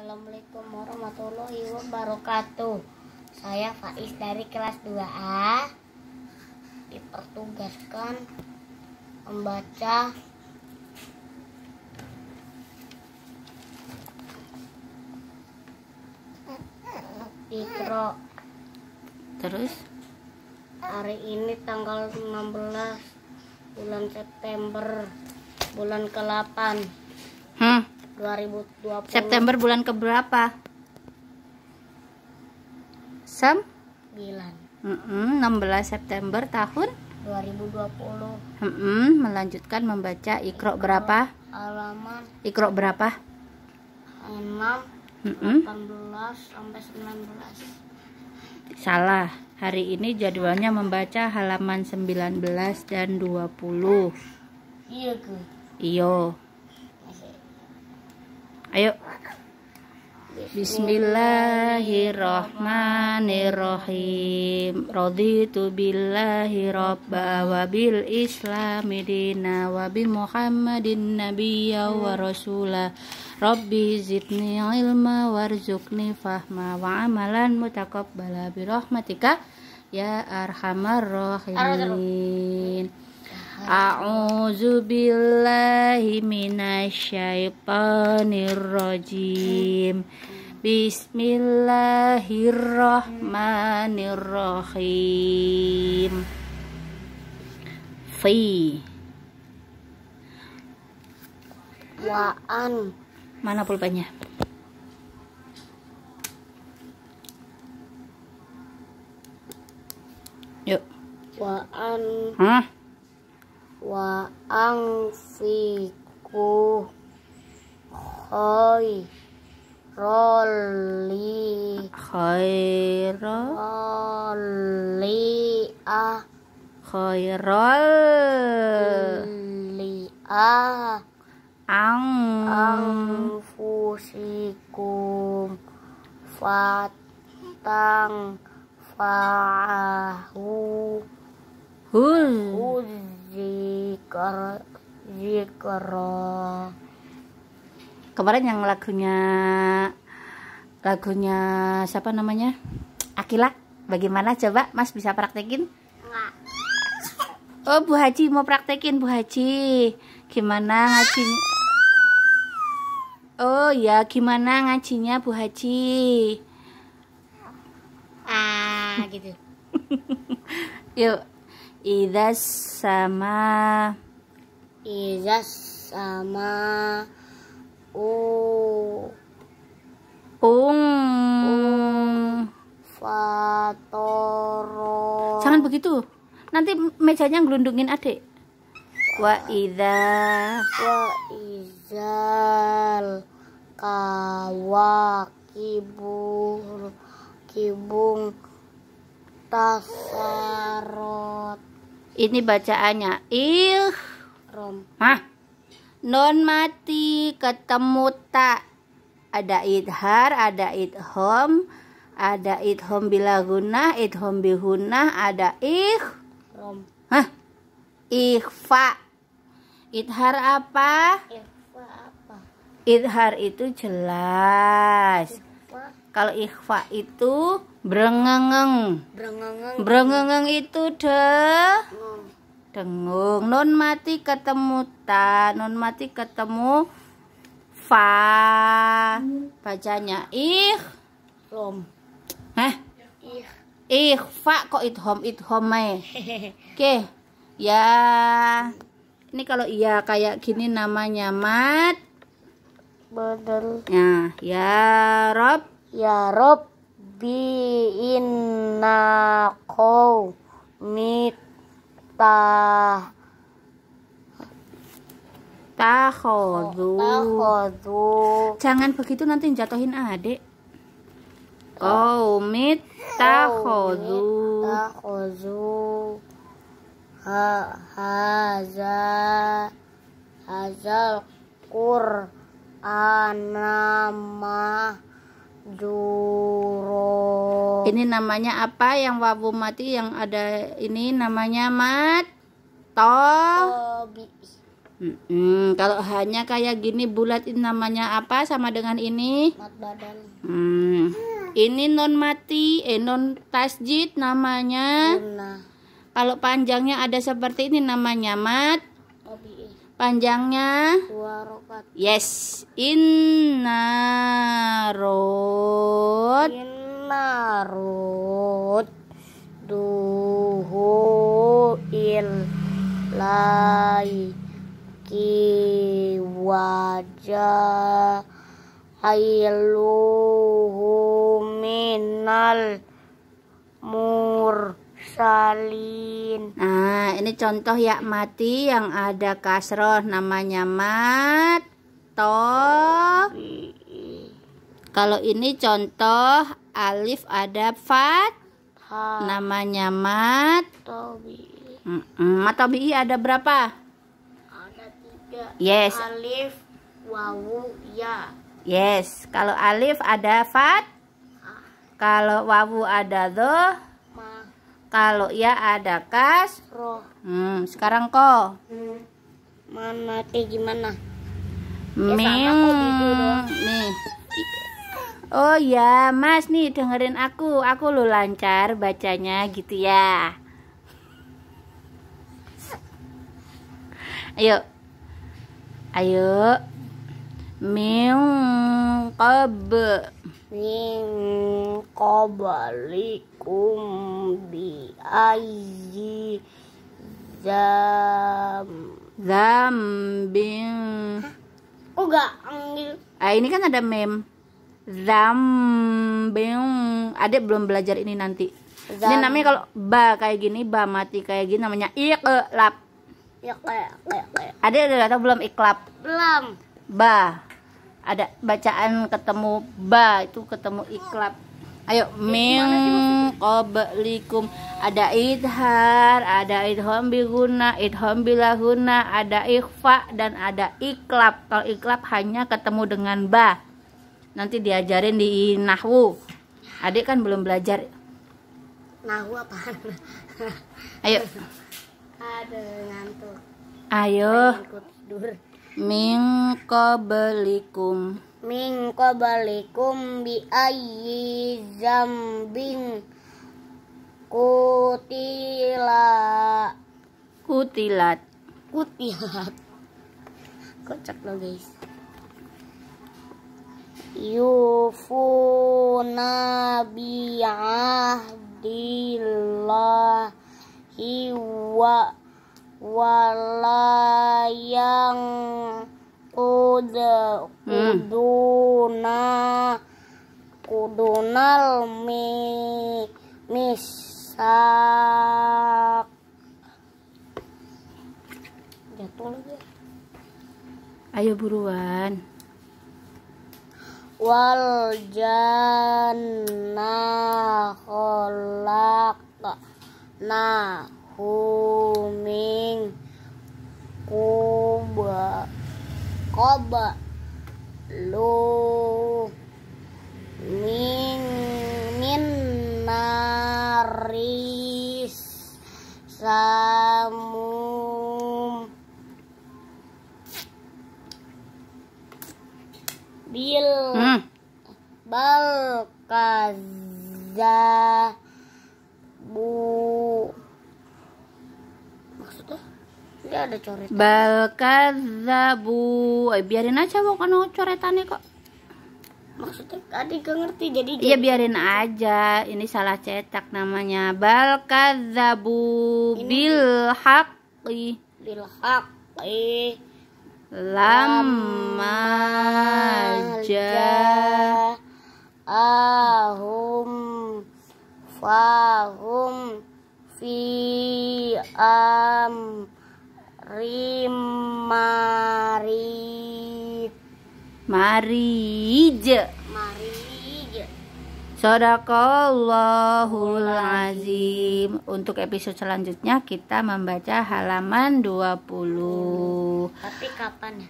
Assalamualaikum warahmatullahi wabarakatuh Saya Faiz dari kelas 2A Dipertugaskan membaca Ikro Terus? Hari ini tanggal 16 bulan September bulan ke-8 Hmm 2020 September bulan keberapa? 9 mm -mm, 16 September tahun 2020 mm -mm, Melanjutkan membaca ikrok berapa? Alamat Ikrok berapa? 6 mm -mm. 18 sampai 19 Salah Hari ini jadwalnya membaca halaman 19 dan 20 Iya Iyo Ayo. Bismillahirrahmanirrahim. Raditu billahi robba wa bil islami dina wa Muhammadin nabiyya wa rasula. Rabbi zidni ilma warzukni fahma wa amalan mutakabbala bi ya arhamar rahimin. A'udzu billahi minasyaitonir rajim. Bismillahirrahmanirrahim. Fi Wa'an. Mana pulpennya? Yuk. Wa'an. Hah? وأنفقوا خيرا لي خيرا لي خيرا لي أنفسكم فتنفعوا Hul. Hmm. Zikr. Kemarin yang lagunya lagunya siapa namanya? Akila. Bagaimana coba Mas bisa praktekin? Oh, Bu Haji mau praktekin Bu Haji. Gimana ngaji? Oh ya, gimana ngajinya Bu Haji? Ah, gitu. Yuk, Iza sama Iza sama u ung ung fatoro jangan begitu nanti mejanya ngelundungin adik wa Iza wa izal kawa kibur kibung tasarot ini bacaannya ih rom. Hah? Non mati ketemu tak. Ada idhar, ada idhom, ada idhom bila guna, idhom bihuna, ada ih rom. Hah? Ikhfa. Idhar apa? Ikhfa apa? Idhar itu jelas. Kalau ikhfa itu brengengeng. Brengengeng. itu de oh. dengung. non mati ketemu ta, non mati ketemu fa. Bacanya ih lom. Hah? Ih. Ikhfa kok itu idhom itu home Oke. Okay. Ya. Ini kalau iya kayak gini namanya mat. Badal. Nah, ya Rob. Ya bi inna kau mita takhodu. Takhodu. Jangan begitu nanti jatuhin adik. Qaumit takhodu. Takhodu. Ha haza hazal qur'ana ma Juro. Ini namanya apa yang wawu mati yang ada ini namanya mat toh. Mm Kalau hanya kayak gini bulat ini namanya apa sama dengan ini? Mat badan. Hmm. Ini non mati, eh non tasjid namanya. Kalau panjangnya ada seperti ini namanya mat Panjangnya Yes. Inna rod. Inna rod. Duhu il ki wajah ailuhu minal mur salin. Nah, ini contoh ya mati yang ada kasroh namanya mat to. Kalau ini contoh alif ada fat namanya mat tobi. Mat tobi ada berapa? Ada tiga. Yes. Alif, wawu, ya. Yes, kalau alif ada fat. Kalau wawu ada doh. Kalau ya ada kas. Hmm, sekarang kok Hmm. Mana teh gimana? Ya, Mim. Gitu, nih. Oh ya, Mas nih dengerin aku. Aku lu lancar bacanya gitu ya. Ayo. Ayo min qab min qablikum bi ayyi zam zambin kok gak ah ini kan ada mem bin ada belum belajar ini nanti Zam. ini namanya kalau ba kayak gini ba mati kayak gini namanya iklap. Iklap, ada udah tau belum iklap? belum ba ada bacaan ketemu ba itu ketemu iklab ayo min qablikum ada idhar ada idhom biguna idhom bilahuna ada ikhfa dan ada iklab kalau iklab hanya ketemu dengan ba nanti diajarin di nahwu adik kan belum belajar nahwu apa ayo ada ngantuk ayo min qablikum bi ayyi zambing kutila kutilat kutilat kocak lo guys yufu bi ahdillahi wa walayang kud hmm. kuduna kudunal mi misak jatuh lagi ya. ayo buruan wal jana kolak, nah humi lu min min naris samu bil hmm. bal kaza bu maksudnya dia ada coretan. balkazabu Eh, biarin aja kan coretannya kok. Maksudnya tadi gak ngerti jadi Iya biarin aja. Ini salah cetak namanya. Balkazabu bil haqqi. Bil haqqi. Lama ahum fahum fi am Rimarit Marije Marije Sodakallahul Azim Untuk episode selanjutnya kita membaca halaman 20 Tapi kapan ya?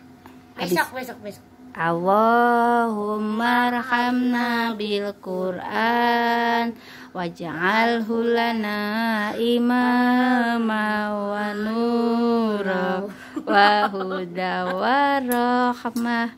Besok, besok, besok Allahumma rahamna bil Qur'an waj'alhu lana imama wa nura wa huda wa rahmah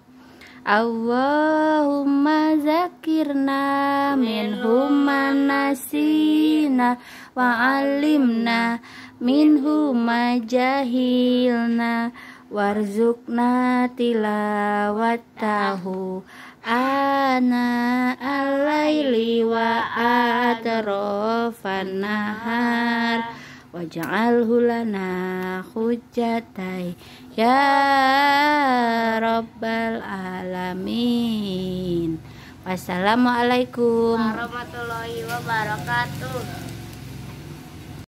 Allahumma zakirna huma nasina wa alimna huma jahilna Warzukna tilawatahu ana alaili wa atrofan nahar waj'al hulana hujjatai ya rabbal alamin Wassalamualaikum warahmatullahi wabarakatuh